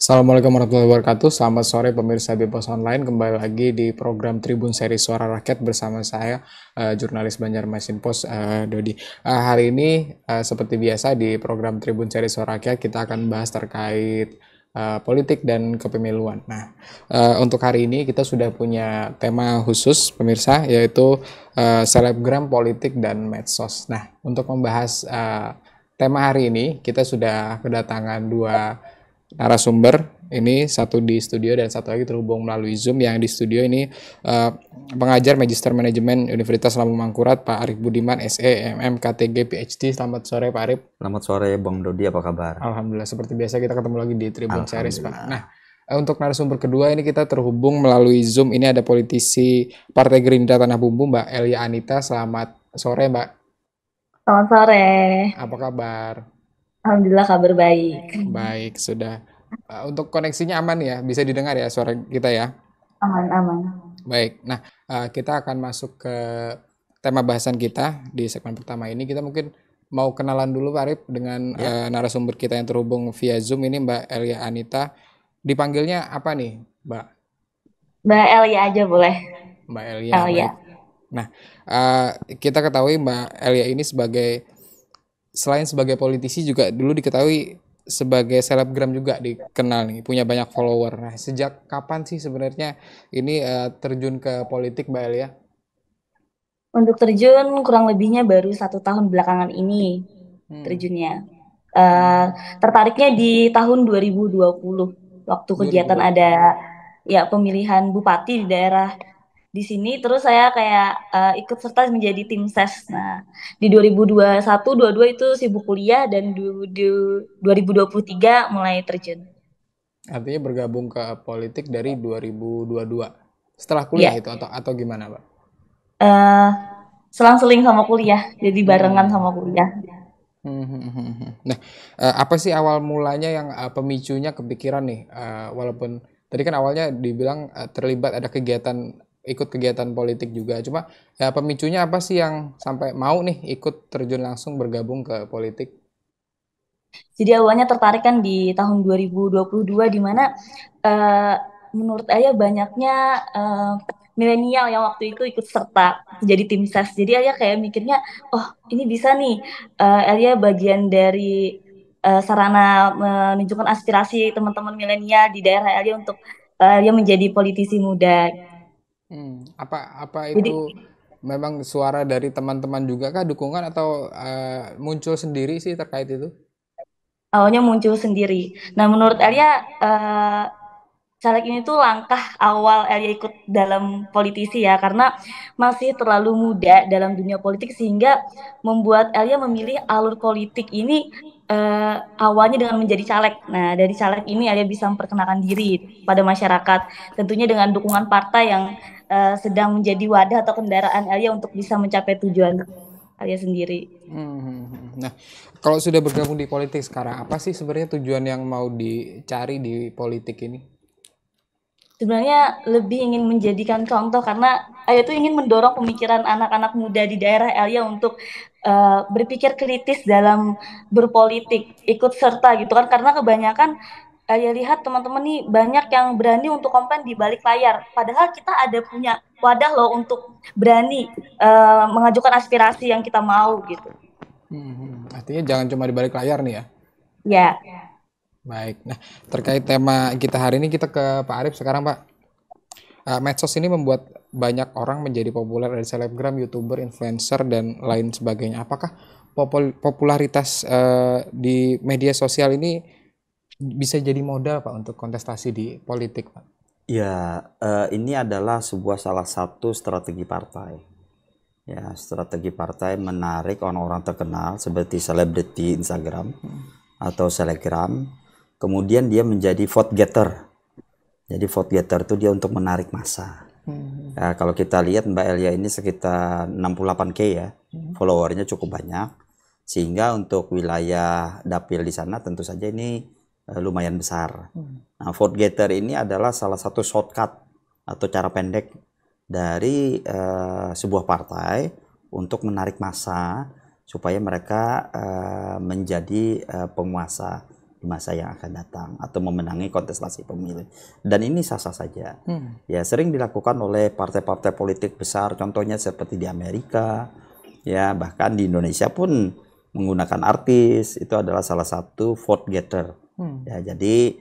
Assalamualaikum warahmatullahi wabarakatuh. Selamat sore pemirsa Bebas Online. Kembali lagi di program Tribun Seri Suara Rakyat bersama saya uh, jurnalis Banjarmasin Pos uh, Dodi. Uh, hari ini uh, seperti biasa di program Tribun Seri Suara Rakyat kita akan bahas terkait Uh, politik dan kepemiluan. Nah, uh, untuk hari ini kita sudah punya tema khusus pemirsa yaitu uh, selebgram politik dan medsos. Nah, untuk membahas uh, tema hari ini kita sudah kedatangan dua narasumber ini satu di studio dan satu lagi terhubung melalui Zoom yang di studio ini uh, pengajar Magister Manajemen Universitas Lampung Mangkurat Pak Arif Budiman SE KTG PhD. Selamat sore Pak Arif. Selamat sore Bang Dodi, apa kabar? Alhamdulillah seperti biasa kita ketemu lagi di Tribun Series Pak. Nah, eh, untuk narasumber kedua ini kita terhubung melalui Zoom. Ini ada politisi Partai Gerindra Tanah Bumbu Mbak Elia Anita. Selamat sore Mbak. Selamat sore. Apa kabar? Alhamdulillah kabar baik. Baik, sudah. Eh, untuk koneksinya aman ya, bisa didengar ya suara kita ya? Aman, aman. Baik, nah eh, kita akan masuk ke tema bahasan kita di segmen pertama ini. Kita mungkin mau kenalan dulu Pak Arif dengan ya. Eh, narasumber kita yang terhubung via Zoom ini Mbak Elia Anita. Dipanggilnya apa nih Mbak? Mbak Elia aja boleh. Mbak Elia. Elia. Nah, kita ketahui Mbak Elia ini sebagai selain sebagai politisi juga dulu diketahui sebagai selebgram juga dikenal nih punya banyak follower. Nah sejak kapan sih sebenarnya ini uh, terjun ke politik Mbak Elia? Untuk terjun kurang lebihnya baru satu tahun belakangan ini hmm. terjunnya. Uh, tertariknya di tahun 2020 waktu kegiatan 2020. ada ya pemilihan bupati di daerah di sini terus saya kayak uh, ikut serta menjadi tim ses. Nah, di 2021 22 itu sibuk kuliah dan du, du, 2023 mulai terjun. Artinya bergabung ke politik dari 2022. Setelah kuliah ya. itu atau atau gimana, Pak? Uh, selang-seling sama kuliah, jadi barengan hmm. sama kuliah. Hmm, hmm, hmm, nah, uh, apa sih awal mulanya yang uh, pemicunya kepikiran nih? Uh, walaupun tadi kan awalnya dibilang terlibat ada kegiatan ikut kegiatan politik juga. Cuma ya pemicunya apa sih yang sampai mau nih ikut terjun langsung bergabung ke politik? Jadi awalnya tertarik kan di tahun 2022 di mana uh, menurut ayah banyaknya uh, milenial yang waktu itu ikut serta jadi tim ses. Jadi ayah kayak mikirnya, oh ini bisa nih, uh, ayah bagian dari uh, sarana menunjukkan aspirasi teman-teman milenial di daerah ayah untuk uh, ayah menjadi politisi muda Hmm, apa apa itu Jadi, memang suara dari teman-teman juga kah dukungan atau uh, muncul sendiri sih terkait itu? Awalnya muncul sendiri. Nah, menurut Elia uh, caleg ini tuh langkah awal Elia ikut dalam politisi ya karena masih terlalu muda dalam dunia politik sehingga membuat Elia memilih alur politik ini uh, awalnya dengan menjadi caleg. Nah, dari caleg ini Elia bisa memperkenalkan diri pada masyarakat tentunya dengan dukungan partai yang uh, sedang menjadi wadah atau kendaraan Elia untuk bisa mencapai tujuan Elia sendiri. Hmm, hmm, hmm. Nah, kalau sudah bergabung di politik sekarang, apa sih sebenarnya tujuan yang mau dicari di politik ini? Sebenarnya lebih ingin menjadikan contoh karena Elia itu ingin mendorong pemikiran anak-anak muda di daerah Elia untuk uh, berpikir kritis dalam berpolitik, ikut serta gitu kan karena kebanyakan Ayah eh, lihat teman-teman nih banyak yang berani untuk komplain di balik layar. Padahal kita ada punya wadah loh untuk berani uh, mengajukan aspirasi yang kita mau gitu. Hmm, artinya jangan cuma di balik layar nih ya. Ya. Baik. Nah, terkait tema kita hari ini kita ke Pak Arif sekarang, Pak. Uh, medsos ini membuat banyak orang menjadi populer dari selebgram, youtuber, influencer dan lain sebagainya. Apakah popularitas uh, di media sosial ini bisa jadi modal Pak untuk kontestasi di politik Pak? Ya, uh, ini adalah sebuah salah satu strategi partai. Ya, strategi partai menarik orang-orang terkenal seperti selebriti Instagram atau selegram. Kemudian dia menjadi vote getter. Jadi vote getter itu dia untuk menarik massa. Hmm. Ya, kalau kita lihat Mbak Elia ini sekitar 68k ya, hmm. followernya cukup banyak. Sehingga untuk wilayah dapil di sana tentu saja ini Eh, lumayan besar. Hmm. Nah, Ford Gator ini adalah salah satu shortcut atau cara pendek dari uh, sebuah partai untuk menarik massa supaya mereka uh, menjadi uh, penguasa di masa yang akan datang atau memenangi kontestasi pemilih. Dan ini sah-sah saja. Hmm. Ya, sering dilakukan oleh partai-partai politik besar contohnya seperti di Amerika, ya bahkan di Indonesia pun menggunakan artis itu adalah salah satu vote getter Hmm. Ya, jadi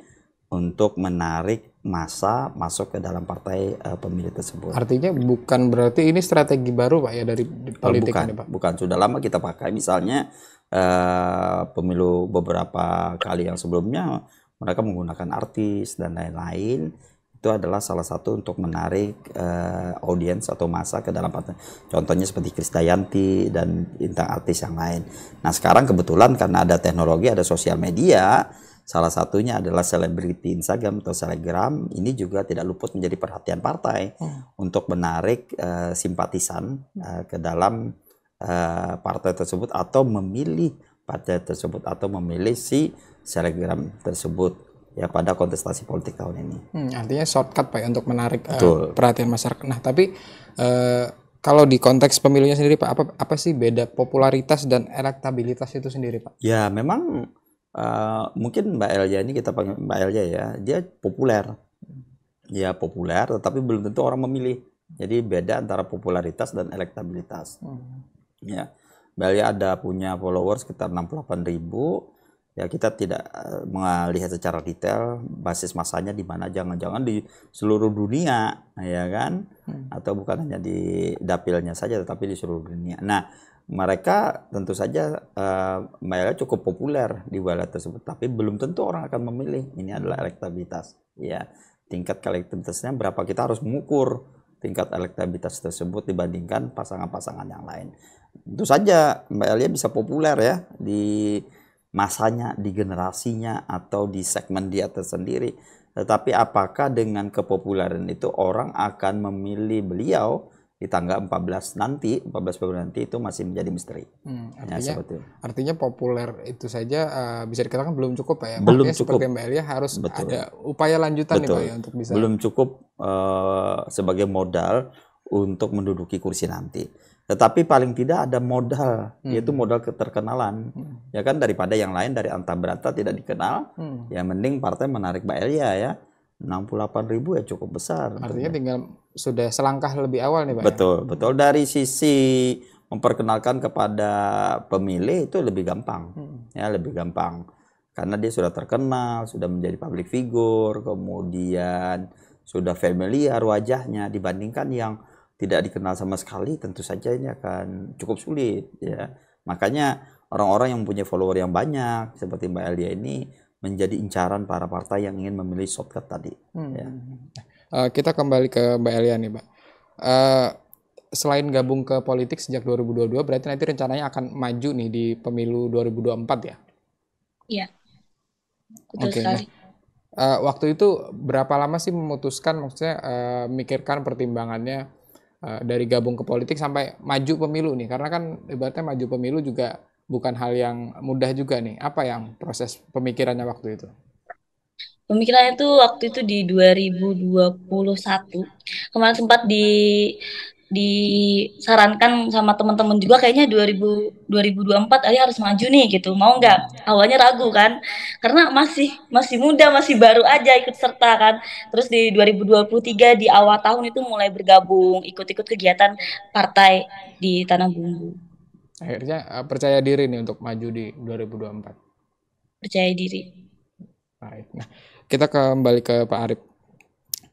untuk menarik masa masuk ke dalam partai uh, pemilih tersebut. Artinya bukan berarti ini strategi baru pak ya dari oh, politik bukan, ini pak? Bukan, sudah lama kita pakai. Misalnya uh, pemilu beberapa kali yang sebelumnya mereka menggunakan artis dan lain-lain itu adalah salah satu untuk menarik uh, audiens atau masa ke dalam partai. Contohnya seperti Krisdayanti dan intang artis yang lain. Nah sekarang kebetulan karena ada teknologi, ada sosial media, Salah satunya adalah selebriti Instagram atau selegram ini juga tidak luput menjadi perhatian partai hmm. untuk menarik uh, simpatisan uh, ke dalam uh, partai tersebut atau memilih partai tersebut atau memilih si selegram tersebut ya pada kontestasi politik tahun ini. Hmm, artinya shortcut pak ya, untuk menarik Uh, perhatian masyarakat. Nah tapi uh, kalau di konteks pemilunya sendiri pak apa apa sih beda popularitas dan elektabilitas itu sendiri pak? Ya memang Eh, mungkin Mbak Elja ini kita panggil Mbak Elja ya, dia populer. ya populer, tetapi belum tentu orang memilih. Jadi beda antara popularitas dan elektabilitas. Hmm. Ya, Mbak Elja ada punya followers sekitar 68 ribu, ya kita tidak eh, melihat secara detail basis masanya di mana jangan-jangan di seluruh dunia ya kan hmm. atau bukan hanya di dapilnya saja tetapi di seluruh dunia nah mereka tentu saja uh, mereka cukup populer di wilayah tersebut tapi belum tentu orang akan memilih ini adalah elektabilitas ya tingkat elektabilitasnya berapa kita harus mengukur tingkat elektabilitas tersebut dibandingkan pasangan-pasangan yang lain tentu saja Mbak Elia bisa populer ya di masanya, di generasinya, atau di segmen dia tersendiri. Tetapi apakah dengan kepopuleran itu orang akan memilih beliau di tanggal 14 nanti, 14 Februari nanti itu masih menjadi misteri. Hmm, ya, artinya, ya, seperti itu. artinya populer itu saja uh, bisa dikatakan belum cukup pak ya. Belum Makanya cukup. Seperti Mbak Elia harus Betul. ada upaya lanjutan Betul. nih Pak ya untuk bisa. Belum cukup uh, sebagai modal untuk menduduki kursi nanti tetapi paling tidak ada modal hmm. yaitu modal keterkenalan hmm. ya kan daripada yang lain dari anta berata tidak dikenal hmm. ya mending partai menarik Mbak Elia ya 68 ribu ya cukup besar artinya tentunya. tinggal sudah selangkah lebih awal nih Pak ya? betul ya? betul dari sisi memperkenalkan kepada pemilih itu lebih gampang hmm. ya lebih gampang karena dia sudah terkenal sudah menjadi public figure kemudian sudah familiar wajahnya dibandingkan yang tidak dikenal sama sekali tentu saja ini akan cukup sulit ya makanya orang-orang yang punya follower yang banyak seperti Mbak Elia ini menjadi incaran para partai yang ingin memilih shortcut tadi hmm. ya. uh, kita kembali ke Mbak Elia nih Mbak uh, selain gabung ke politik sejak 2022 berarti nanti rencananya akan maju nih di pemilu 2024 ya iya oke okay. uh, nah, eh, waktu itu berapa lama sih memutuskan maksudnya uh, mikirkan pertimbangannya Eh, dari gabung ke politik sampai maju pemilu nih karena kan ibaratnya maju pemilu juga bukan hal yang mudah juga nih apa yang proses pemikirannya waktu itu pemikirannya itu waktu itu di 2021 kemarin sempat di disarankan sama teman-teman juga kayaknya 2000, 2024 Ali harus maju nih gitu mau nggak awalnya ragu kan karena masih masih muda masih baru aja ikut serta kan terus di 2023 di awal tahun itu mulai bergabung ikut-ikut kegiatan partai di Tanah Bumbu akhirnya eh, percaya diri nih untuk maju di 2024 percaya diri baik nah kita kembali ke Pak Arif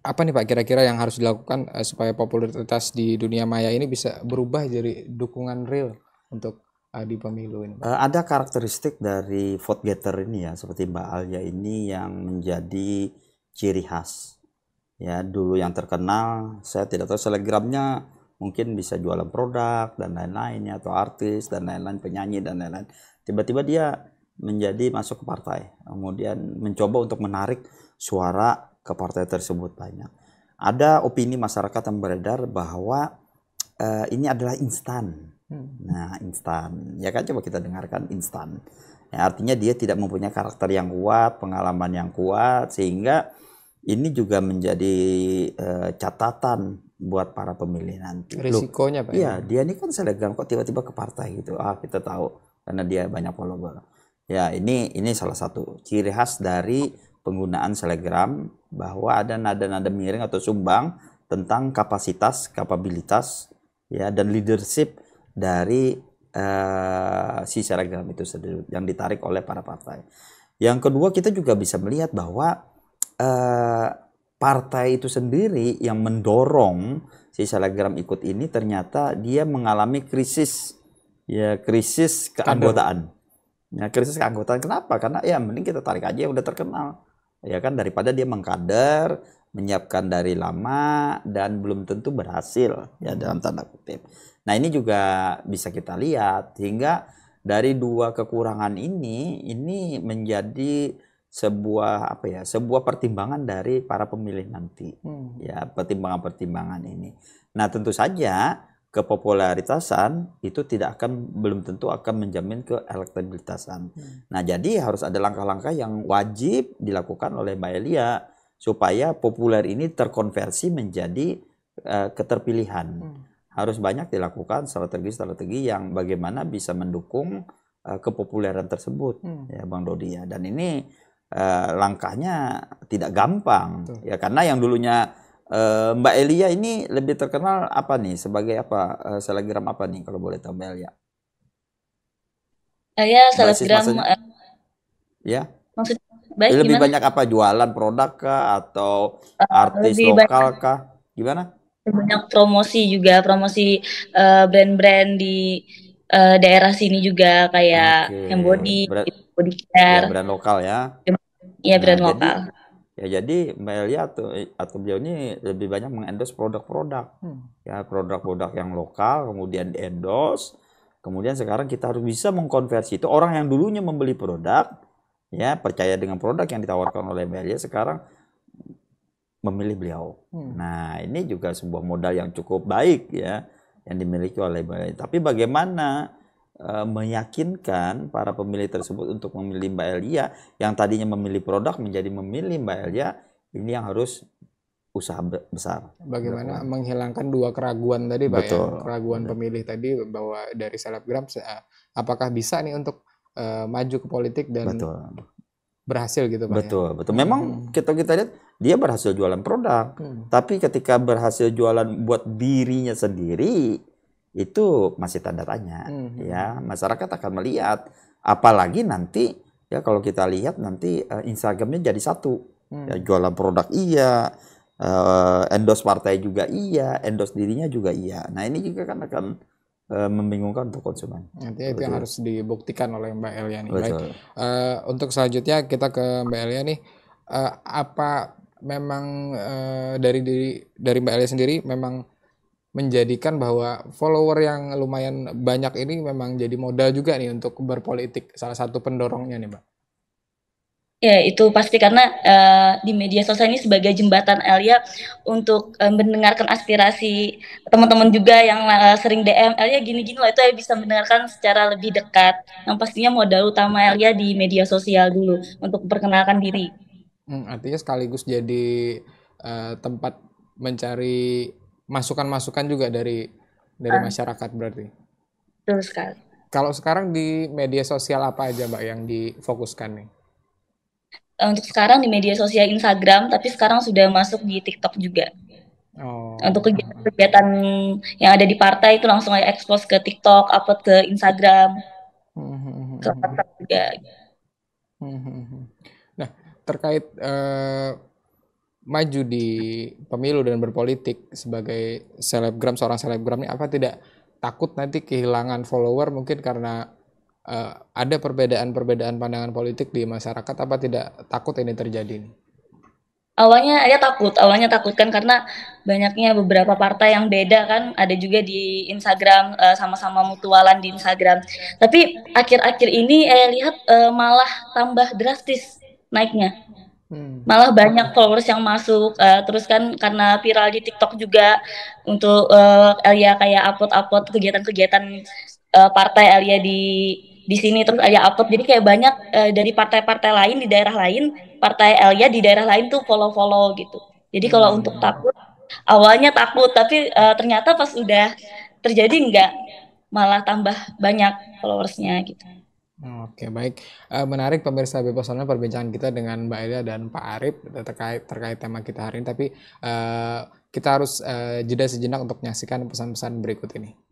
apa nih Pak kira-kira yang harus dilakukan uh, supaya popularitas di dunia maya ini bisa berubah jadi dukungan real untuk uh, di pemilu ini? Uh, ada karakteristik dari vote getter ini ya seperti Mbak Alia ini yang menjadi ciri khas. Ya dulu yang terkenal saya tidak tahu selegramnya mungkin bisa jualan produk dan lain-lainnya atau artis dan lain-lain penyanyi dan lain-lain. Tiba-tiba dia menjadi masuk ke partai, kemudian mencoba untuk menarik suara ke partai tersebut banyak. Ada opini masyarakat yang beredar bahwa uh, ini adalah instan. Hmm. Nah, instan. Ya kan coba kita dengarkan instan. Ya, artinya dia tidak mempunyai karakter yang kuat, pengalaman yang kuat sehingga ini juga menjadi uh, catatan buat para pemilih nanti. Risikonya Pak. Ya? Iya, dia ini kan selegram kok tiba-tiba ke partai gitu. Ah, kita tahu karena dia banyak follower. Ya, ini ini salah satu ciri khas dari penggunaan selegram bahwa ada nada-nada miring atau sumbang tentang kapasitas, kapabilitas ya dan leadership dari uh, si selegram itu sendiri yang ditarik oleh para partai. Yang kedua kita juga bisa melihat bahwa uh, partai itu sendiri yang mendorong si selegram ikut ini ternyata dia mengalami krisis ya krisis keanggotaan. Ya, krisis keanggotaan kenapa? Karena ya mending kita tarik aja yang udah terkenal ya kan daripada dia mengkader menyiapkan dari lama dan belum tentu berhasil ya dalam tanda kutip. Nah ini juga bisa kita lihat hingga dari dua kekurangan ini ini menjadi sebuah apa ya sebuah pertimbangan dari para pemilih nanti hmm. ya pertimbangan-pertimbangan ini. Nah tentu saja kepopularitasan itu tidak akan belum tentu akan menjamin ke elektabilitasan. Hmm. Nah, jadi harus ada langkah-langkah yang wajib dilakukan oleh Mbak Elia supaya populer ini terkonversi menjadi uh, keterpilihan. Hmm. Harus banyak dilakukan strategi-strategi yang bagaimana bisa mendukung uh, kepopuleran tersebut hmm. ya Bang Dodi ya. Dan ini uh, langkahnya tidak gampang Betul. ya karena yang dulunya Uh, Mbak Elia ini lebih terkenal apa nih sebagai apa uh, selegram apa nih kalau boleh tahu Mbak Elia? Saya selegram. selebgram uh, ya. Maksud baik lebih gimana? banyak apa jualan produk kah atau uh, artis lokal banyak, kah? Gimana? Banyak promosi juga promosi brand-brand uh, di uh, daerah sini juga kayak okay. yang body brand, body care. Ya, brand lokal ya. Iya brand nah, lokal. Jadi, ya jadi Melia atau eh, atau beliau ini lebih banyak mengendos produk-produk hmm. ya produk-produk yang lokal kemudian endorse kemudian sekarang kita harus bisa mengkonversi itu orang yang dulunya membeli produk ya percaya dengan produk yang ditawarkan oleh Melia sekarang memilih beliau hmm. nah ini juga sebuah modal yang cukup baik ya yang dimiliki oleh Melia tapi bagaimana Eh, meyakinkan para pemilih tersebut untuk memilih Mbak Elia yang tadinya memilih produk menjadi memilih Mbak Elia ini yang harus usaha besar. Bagaimana Betul. menghilangkan dua keraguan tadi Pak ya? Betul. ya, keraguan Betul. pemilih tadi bahwa dari selebgram eh, apakah bisa nih untuk uh, maju ke politik dan Betul. berhasil gitu Pak. Betul, ya? betul. Memang hmm. kita kita lihat dia berhasil jualan produk, hmm. tapi ketika berhasil jualan buat dirinya sendiri, itu masih tanda tanya hmm. ya masyarakat akan melihat apalagi nanti ya kalau kita lihat nanti uh, Instagramnya jadi satu hmm. ya, jualan produk iya uh, endorse partai juga iya endorse dirinya juga iya nah ini juga kan akan uh, membingungkan untuk konsumen. Nanti itu yang harus dibuktikan oleh Mbak Elia nih. Baik. Uh, untuk selanjutnya kita ke Mbak Elia nih. Uh, apa memang uh, dari diri dari Mbak Elia sendiri memang menjadikan bahwa follower yang lumayan banyak ini memang jadi modal juga nih untuk berpolitik salah satu pendorongnya nih mbak. Ya itu pasti karena uh, di media sosial ini sebagai jembatan Elia untuk uh, mendengarkan aspirasi teman-teman juga yang uh, sering DM Elia gini-gini loh itu Elia ya bisa mendengarkan secara lebih dekat. Yang pastinya modal utama Elia di media sosial dulu untuk perkenalkan diri. Hmm, artinya sekaligus jadi uh, tempat mencari masukan-masukan juga dari dari ah. masyarakat berarti. Betul sekali. Kalau sekarang di media sosial apa aja Mbak yang difokuskan nih? Eh, untuk sekarang di media sosial Instagram, tapi sekarang sudah masuk di TikTok juga. Oh. Untuk kegiatan-kegiatan yang ada di partai itu langsung aja ekspos ke TikTok, upload ke Instagram, hmm, hmm, hmm, ke WhatsApp juga. Nah, terkait uh, maju di pemilu dan berpolitik sebagai selebgram seorang selebgram ini apa tidak takut nanti kehilangan follower mungkin karena uh, ada perbedaan-perbedaan pandangan politik di masyarakat apa tidak takut ini terjadi Awalnya ya takut, awalnya takut kan karena banyaknya beberapa partai yang beda kan, ada juga di Instagram eh, sama-sama mutualan di Instagram. Tapi akhir-akhir ini saya eh, lihat uh, malah tambah drastis naiknya Hmm. Malah banyak followers yang masuk, uh, terus kan karena viral di TikTok juga untuk uh, Elia kayak upload-upload kegiatan-kegiatan uh, partai Elia di di sini terus Elia upload. Jadi kayak banyak uh, dari partai-partai lain di daerah lain, partai Elia di daerah lain tuh follow-follow gitu. Jadi kalau hmm. untuk takut, awalnya takut, tapi uh, ternyata pas udah terjadi enggak malah tambah banyak followersnya gitu. Oke baik, eh, menarik pemirsa bebas online perbincangan kita dengan Mbak Elia dan Pak Arif terkait terkait tema kita hari ini. Tapi eh, kita harus eh, jeda sejenak untuk menyaksikan pesan-pesan berikut ini.